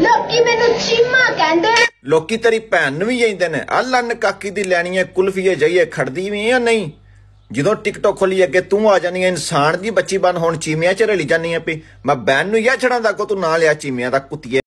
ਲੋਕੀ ਮੈਨੂੰ ਚੀਮਾ ਕਹਿੰਦੇ ਲੋਕੀ ਤੇਰੀ ਭੈਣ ਨੂੰ ਵੀ ਜਾਂਦੇ ਨੇ ਆ ਲੰਨ ਕਾਕੀ ਦੀ ਲੈਣੀ ਐ ਕੁਲਫੀਏ ਜਾਈਏ ਖੜਦੀ ਵੀ ਆ ਨਹੀਂ ਜਦੋਂ ਟਿਕਟੋਕ ਖੋਲੀ ਅੱਗੇ ਤੂੰ ਆ ਜਾਨੀ ਐ ਇਨਸਾਨ ਦੀ ਬੱਚੀ ਬਣ ਹੁਣ ਚੀਮਿਆਂ ਚ ਰਲੀ ਜਾਨੀ ਐ ਪੀ ਮੈਂ ਬੈਨ ਨੂੰ ਯਾ ਛੜਾਂਦਾ ਕੋ ਤੂੰ ਨਾ ਲਿਆ ਚੀਮਿਆਂ ਦਾ ਕੁੱਤੀਏ